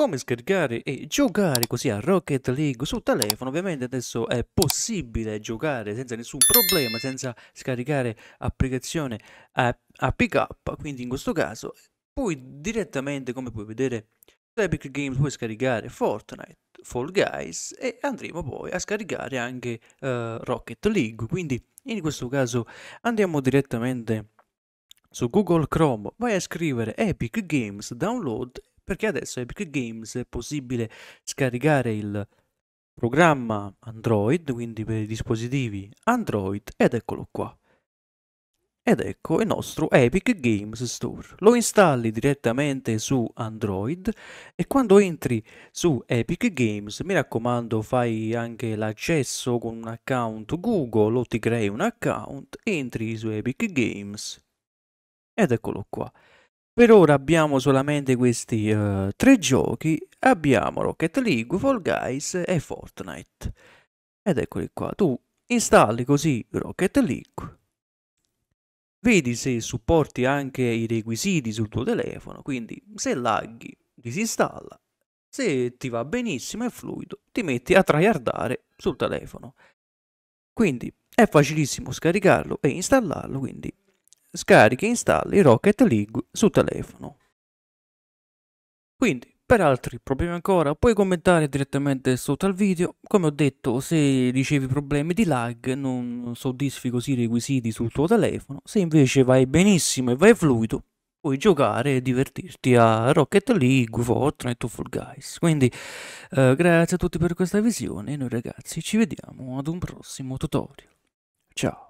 come scaricare e giocare così a Rocket League sul telefono. Ovviamente adesso è possibile giocare senza nessun problema, senza scaricare applicazione pick up quindi in questo caso poi direttamente come puoi vedere su Epic Games puoi scaricare Fortnite, Fall Guys e andremo poi a scaricare anche eh, Rocket League. Quindi in questo caso andiamo direttamente su Google Chrome, vai a scrivere Epic Games Download perché adesso Epic Games è possibile scaricare il programma Android, quindi per i dispositivi Android, ed eccolo qua. Ed ecco il nostro Epic Games Store. Lo installi direttamente su Android e quando entri su Epic Games, mi raccomando, fai anche l'accesso con un account Google o ti crei un account, entri su Epic Games ed eccolo qua. Per ora abbiamo solamente questi uh, tre giochi, abbiamo Rocket League, Fall Guys e Fortnite. Ed eccoli qua, tu installi così Rocket League, vedi se supporti anche i requisiti sul tuo telefono, quindi se laghi disinstalla, se ti va benissimo e fluido, ti metti a tryhardare sul telefono. Quindi è facilissimo scaricarlo e installarlo, quindi scarichi e installi Rocket League su telefono. Quindi, per altri problemi ancora, puoi commentare direttamente sotto al video. Come ho detto, se ricevi problemi di lag, non soddisfi così i requisiti sul tuo telefono. Se invece vai benissimo e vai fluido, puoi giocare e divertirti a Rocket League, Fortnite o Fall Guys. Quindi, eh, grazie a tutti per questa visione e noi ragazzi ci vediamo ad un prossimo tutorial. Ciao!